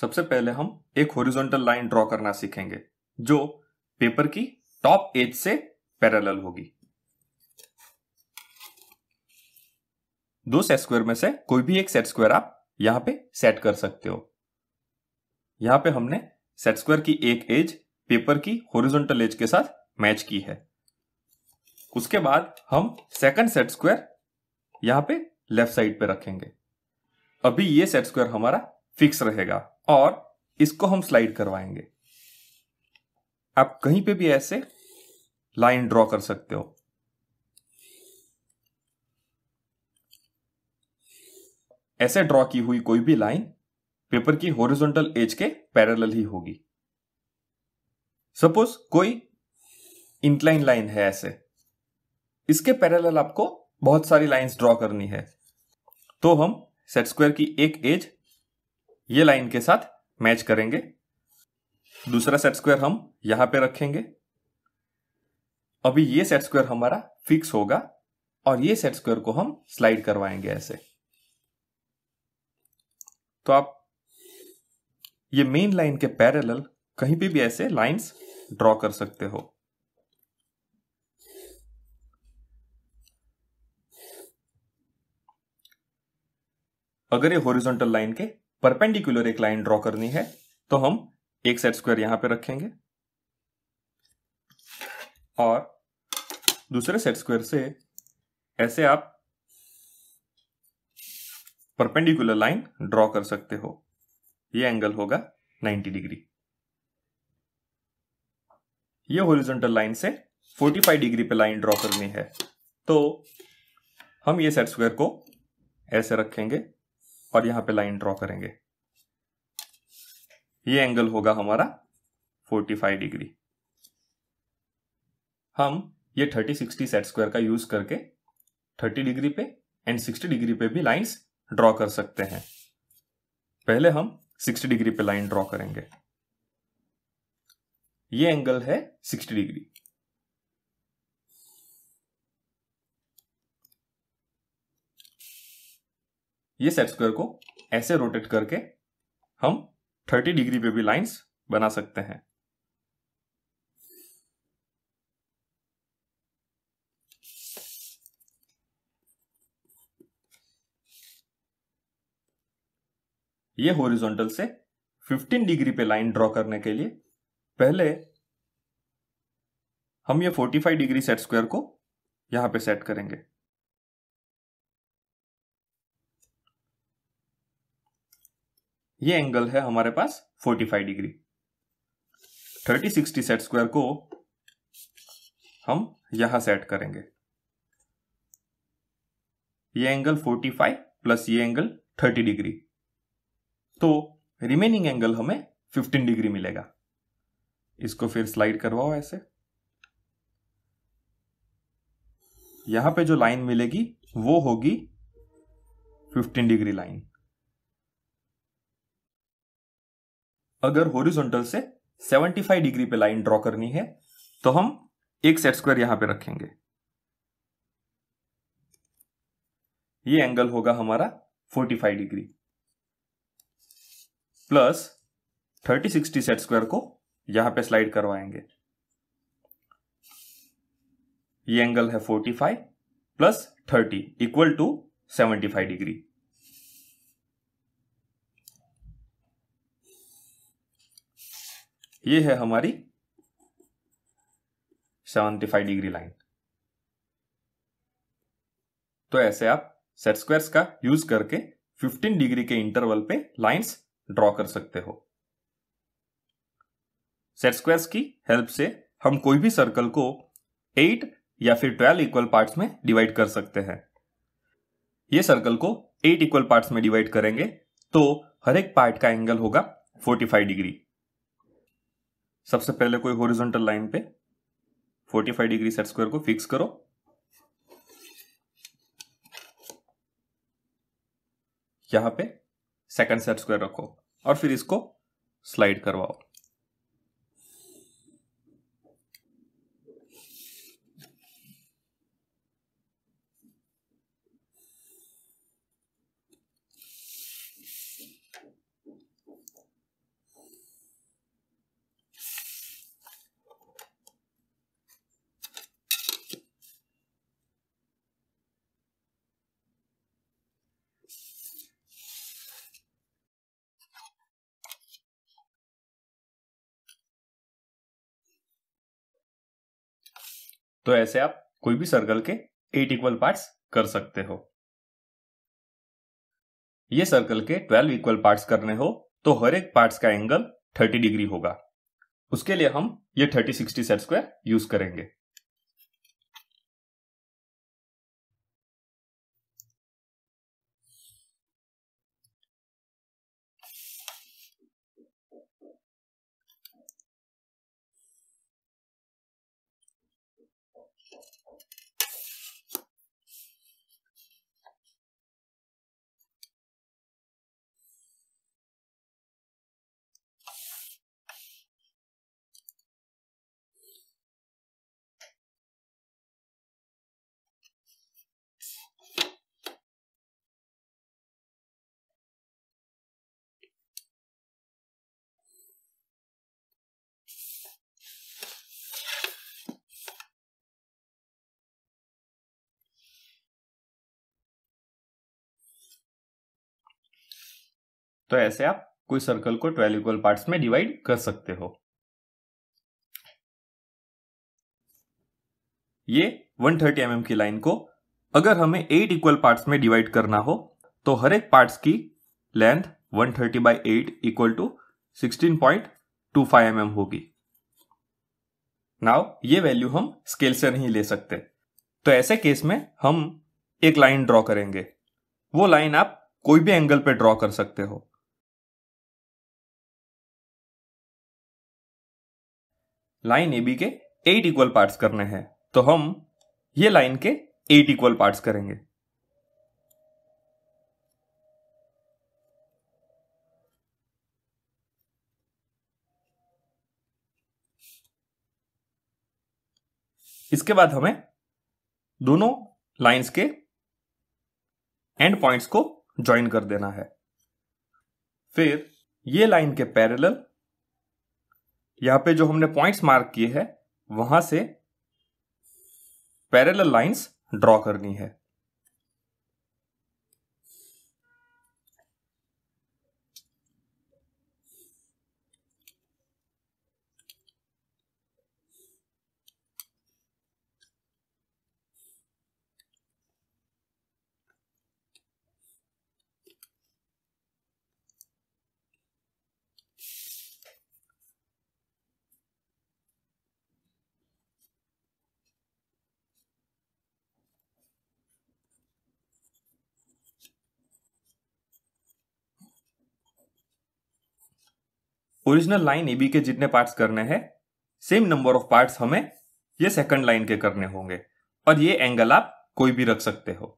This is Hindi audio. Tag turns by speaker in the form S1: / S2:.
S1: सबसे पहले हम एक हॉरिजॉन्टल लाइन ड्रॉ करना सीखेंगे जो पेपर की टॉप एज से पैरेलल होगी दो सेट स्क्वायर में से कोई भी एक सेट स्क्वायर आप यहां पे सेट कर सकते हो यहां पे हमने सेट स्क्वायर की एक एज पेपर की हॉरिजॉन्टल एज के साथ मैच की है उसके बाद हम सेकंड सेट स्क्वायर यहां पे लेफ्ट साइड पे रखेंगे अभी ये सेट स्क्वायर हमारा फिक्स रहेगा और इसको हम स्लाइड करवाएंगे आप कहीं पे भी ऐसे लाइन ड्रॉ कर सकते हो ऐसे ड्रॉ की हुई कोई भी लाइन पेपर की होरिजोनटल एज के पैरेलल ही होगी सपोज कोई इंक्लाइन लाइन है ऐसे इसके पैरेलल आपको बहुत सारी लाइंस ड्रॉ करनी है तो हम सेट स्क्वायर की एक एज ये लाइन के साथ मैच करेंगे दूसरा सेट स्क्वायर हम यहां पे रखेंगे अभी ये सेट स्क्वायर हमारा फिक्स होगा और ये सेट स्क्वायर को हम स्लाइड करवाएंगे ऐसे तो आप ये मेन लाइन के पैरेलल कहीं पे भी ऐसे लाइंस ड्रॉ कर सकते हो अगर ये हॉरिजॉन्टल लाइन के परपेंडिकुलर एक लाइन ड्रॉ करनी है तो हम एक सेट स्क्वायर यहां पे रखेंगे और दूसरे सेट स्क्वायर से ऐसे आप परपेंडिकुलर लाइन ड्रॉ कर सकते हो ये एंगल होगा 90 डिग्री ये होरिजेंटल लाइन से 45 डिग्री पे लाइन ड्रॉ करनी है तो हम ये सेट स्क्वायर को ऐसे रखेंगे और यहां पे लाइन ड्रॉ करेंगे ये एंगल होगा हमारा 45 डिग्री हम ये 30 60 सेट स्क्वायर का यूज करके 30 डिग्री पे एंड 60 डिग्री पे भी लाइंस ड्रॉ कर सकते हैं पहले हम 60 डिग्री पे लाइन ड्रॉ करेंगे ये एंगल है 60 डिग्री ये सेट स्क्वायर को ऐसे रोटेट करके हम 30 डिग्री पे भी लाइंस बना सकते हैं ये हॉरिजॉन्टल से 15 डिग्री पे लाइन ड्रॉ करने के लिए पहले हम ये 45 डिग्री सेट स्क्वायर को यहां पे सेट करेंगे ये एंगल है हमारे पास 45 डिग्री 30 60 सेट स्क्वायर को हम यहां सेट करेंगे ये एंगल 45 प्लस ये एंगल 30 डिग्री तो रिमेनिंग एंगल हमें 15 डिग्री मिलेगा इसको फिर स्लाइड करवाओ ऐसे यहां पे जो लाइन मिलेगी वो होगी 15 डिग्री लाइन अगर होरिजोनटल से 75 डिग्री पे लाइन ड्रॉ करनी है तो हम एक सेट स्क्वायर यहां पे रखेंगे ये एंगल होगा हमारा 45 डिग्री प्लस 30 60 सेट स्क्वायर को यहां पे स्लाइड करवाएंगे ये एंगल है 45 प्लस 30 इक्वल टू 75 डिग्री ये है हमारी 75 डिग्री लाइन तो ऐसे आप सेट स्क्वायर्स का यूज करके 15 डिग्री के इंटरवल पे लाइंस ड्रॉ कर सकते हो सेट स्क्वायर्स की हेल्प से हम कोई भी सर्कल को 8 या फिर 12 इक्वल पार्ट्स में डिवाइड कर सकते हैं ये सर्कल को 8 इक्वल पार्ट्स में डिवाइड करेंगे तो हर एक पार्ट का एंगल होगा 45 डिग्री सबसे पहले कोई हॉरिजॉन्टल लाइन पे 45 डिग्री सेट स्क्वायर को फिक्स करो यहां पे सेकंड सेट स्क्वायर रखो और फिर इसको स्लाइड करवाओ तो ऐसे आप कोई भी सर्कल के एट इक्वल पार्ट्स कर सकते हो ये सर्कल के ट्वेल्व इक्वल पार्ट्स करने हो तो हर एक पार्ट्स का एंगल थर्टी डिग्री होगा उसके लिए हम ये thirty sixty set square use करेंगे तो ऐसे आप कोई सर्कल को ट्वेल्व इक्वल पार्ट्स में डिवाइड कर सकते हो ये 130 थर्टी mm की लाइन को अगर हमें एट इक्वल पार्ट्स में डिवाइड करना हो तो हर एक पार्ट्स की length 130 thirty by eight equal to sixteen point two five M होगी नाउ ये वैल्यू हम स्केल से नहीं ले सकते तो ऐसे केस में हम एक लाइन ड्रॉ करेंगे वो लाइन आप कोई भी एंगल पे ड्रॉ कर सकते हो लाइन ए बी के एट इक्वल पार्ट्स करने हैं तो हम ये लाइन के एट इक्वल पार्ट्स करेंगे इसके बाद हमें दोनों लाइंस के एंड पॉइंट्स को ज्वाइन कर देना है फिर ये लाइन के पैरेलल यहां पे जो हमने पॉइंट्स मार्क किए हैं वहां से पैरेलल लाइंस ड्रॉ करनी है ओरिजिनल लाइन ए बी के जितने पार्ट्स करने हैं सेम नंबर ऑफ पार्ट्स हमें ये सेकंड लाइन के करने होंगे और ये एंगल आप कोई भी रख सकते हो